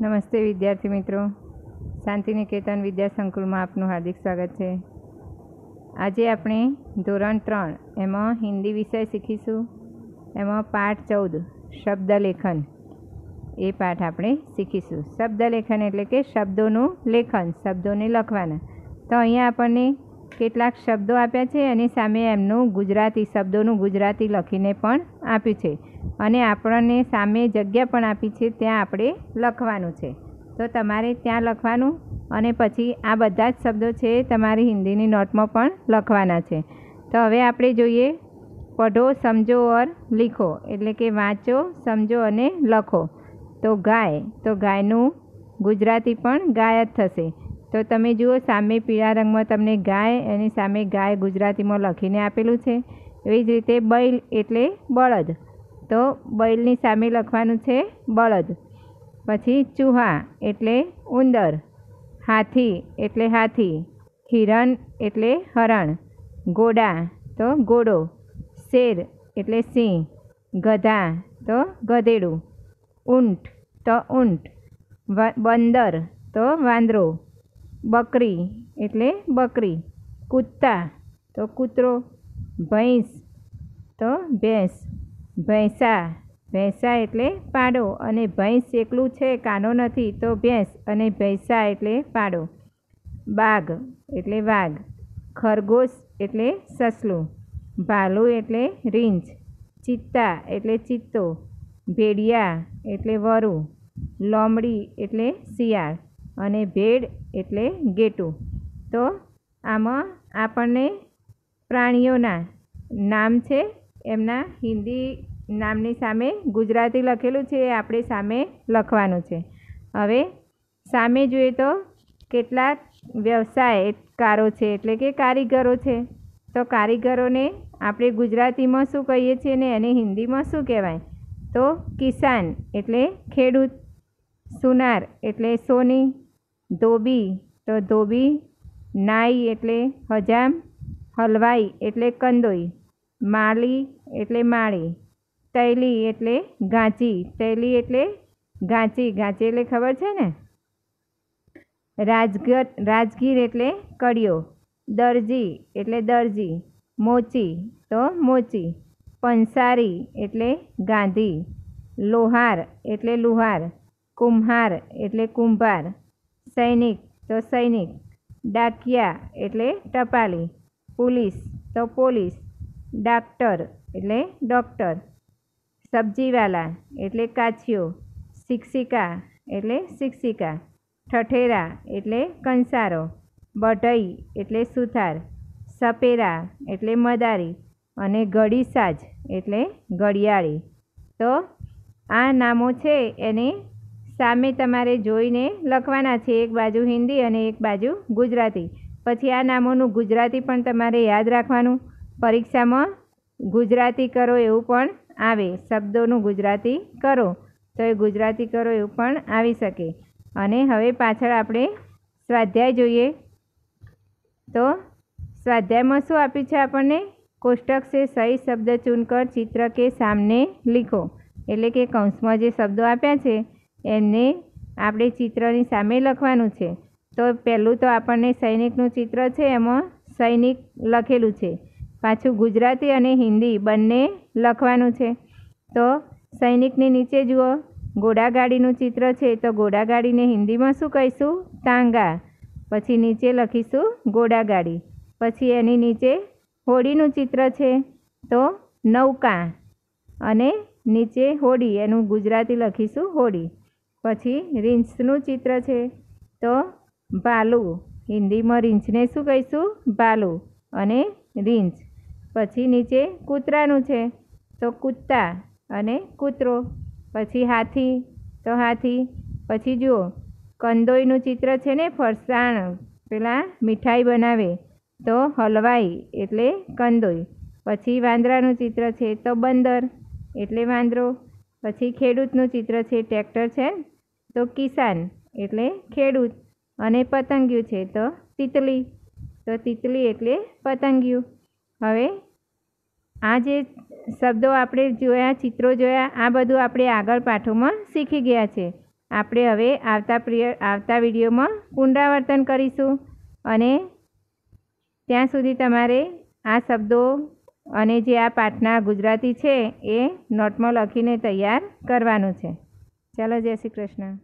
નમસ્તે વિદ્યાર્થી મિત્રો શાંતિનિકેતન વિદ્યા સંકુલમાં આપનું હાર્દિક સ્વાગત છે આજે આપણે ધોરણ ત્રણ એમાં હિન્દી વિષય શીખીશું એમાં પાઠ ચૌદ શબ્દલેખન એ પાઠ આપણે શીખીશું શબ્દલેખન એટલે કે શબ્દોનું લેખન શબ્દોને લખવાના તો અહીંયા આપણને કેટલાક શબ્દો આપ્યા છે અને સામે એમનું ગુજરાતી શબ્દોનું ગુજરાતી લખીને પણ આપ્યું છે અને આપણને સામે જગ્યા પણ આપી છે ત્યાં આપણે લખવાનું છે તો તમારે ત્યાં લખવાનું અને પછી આ બધા જ શબ્દો છે તમારી હિન્દીની નોટમાં પણ લખવાના છે તો હવે આપણે જોઈએ પઢો સમજો ઓર લીખો એટલે કે વાંચો સમજો અને લખો તો ગાય તો ગાયનું ગુજરાતી પણ ગાય જ થશે તો તમે જુઓ સામે પીળા રંગમાં તમને ગાય એની સામે ગાય ગુજરાતીમાં લખીને આપેલું છે એવી જ રીતે બૈલ એટલે બળદ તો બૈલની સામે લખવાનું છે બળદ પછી ચૂહા એટલે ઉંદર હાથી એટલે હાથી હિરણ એટલે હરણ ઘોડા તો ઘોડો શેર એટલે સિંહ ગધા તો ગધેડું ઊંટ તો ઊંટ બંદર તો વાંદરો બકરી એટલે બકરી કૂતા તો કૂતરો ભૈંસ તો ભેંસ ભેંસા ભેંસા એટલે પાડો અને ભેંસ એકલું છે કાનો નથી તો ભેંસ અને ભેંસા એટલે પાડો બાઘ એટલે વાઘ ખરગોશ એટલે સસલું ભાલુ એટલે રીંછ ચિત્તા એટલે ચિત્તો ભેડિયા એટલે વરુ લોમડી એટલે શિયાળ અને ભેડ એટલે ગેટું તો આમાં આપણને પ્રાણીઓના નામ છે એમના હિન્દી નામની સામે ગુજરાતી લખેલું છે એ આપણે સામે લખવાનું છે હવે સામે જોઈએ તો કેટલાક વ્યવસાયકારો છે એટલે કે કારીગરો છે તો કારીગરોને આપણે ગુજરાતીમાં શું કહીએ છીએ ને એને હિન્દીમાં શું કહેવાય તો કિસાન એટલે ખેડૂત સુનાર એટલે સોની ધોબી તો ધોબી નાઈ એટલે હજામ હલવાઈ એટલે કંદોઈ માલી એટલે માળી તૈલી એટલે ગાંચી તૈલી એટલે ગાંચી ગાંચી એટલે ખબર છે ને રાજગર રાજગીર એટલે કડિયો દરજી એટલે દરજી મોચી તો મોચી પંસારી એટલે ગાંધી લોહાર એટલે લુહાર કુંભાર એટલે કુંભાર સૈનિક તો સૈનિક ડાકિયા એટલે ટપાલી પોલીસ તો પોલીસ ડાક્ટર એટલે ડૉક્ટર સબ્જીવાલા એટલે કાચિયો શિક્ષિકા એટલે શિક્ષિકા ઠઠેરા એટલે કંસારો બઢઈ એટલે સુથાર સપેરા એટલે મદારી અને ગડીસાજ એટલે ઘડિયાળી તો આ નામો છે એને સામે તમારે જોઈને લખવાના છે એક બાજુ હિન્દી અને એક બાજુ ગુજરાતી પછી આ નામોનું ગુજરાતી પણ તમારે યાદ રાખવાનું પરીક્ષામાં ગુજરાતી કરો એવું પણ આવે શબ્દોનું ગુજરાતી કરો તો એ ગુજરાતી કરો એવું પણ આવી શકે અને હવે પાછળ આપણે સ્વાધ્યાય જોઈએ તો સ્વાધ્યાયમાં શું આપ્યું છે આપણને કોષ્ટક છે સહી શબ્દ ચૂન કર ચિત્ર કે સામને લીખો એટલે કે કૌંસમાં જે શબ્દો આપ્યા છે એને આપણે ચિત્રની સામે લખવાનું છે તો પહેલું તો આપણને સૈનિકનું ચિત્ર છે એમાં સૈનિક લખેલું છે પાછું ગુજરાતી અને હિન્દી બંને લખવાનું છે તો સૈનિકની નીચે જુઓ ઘોડાગાડીનું ચિત્ર છે તો ઘોડાગાડીને હિન્દીમાં શું કહીશું તાંગા પછી નીચે લખીશું ઘોડાગાડી પછી એની નીચે હોડીનું ચિત્ર છે તો નૌકા અને નીચે હોડી એનું ગુજરાતી લખીશું હોડી પછી રીંછનું ચિત્ર છે તો ભાલુ હિન્દીમાં રીંછને શું કહીશું ભાલુ અને રીંછ પછી નીચે કૂતરાનું છે તો કૂતા અને કૂતરો પછી હાથી તો હાથી પછી જુઓ કંદોઈનું ચિત્ર છે ને ફરસાણ પેલા મીઠાઈ બનાવે તો હલવાઈ એટલે કંદોઈ પછી વાંદરાનું ચિત્ર છે તો બંદર એટલે વાંદરો પછી ખેડૂતનું ચિત્ર છે ટ્રેક્ટર છે તો કિસાન એટલે ખેડૂત અને પતંગિયું છે તો તિતલી તો તિતલી એટલે પતંગિયું હવે આ જે શબ્દો આપણે જોયા ચિત્રો જોયા આ બધું આપણે આગળ પાઠોમાં શીખી ગયા છે આપણે હવે આવતા પ્રિય આવતા વિડીયોમાં પુનરાવર્તન કરીશું અને ત્યાં સુધી તમારે આ શબ્દો અને જે આ પાઠના ગુજરાતી છે એ નોટમાં લખીને તૈયાર કરવાનું છે ચાલો જય શ્રી કૃષ્ણ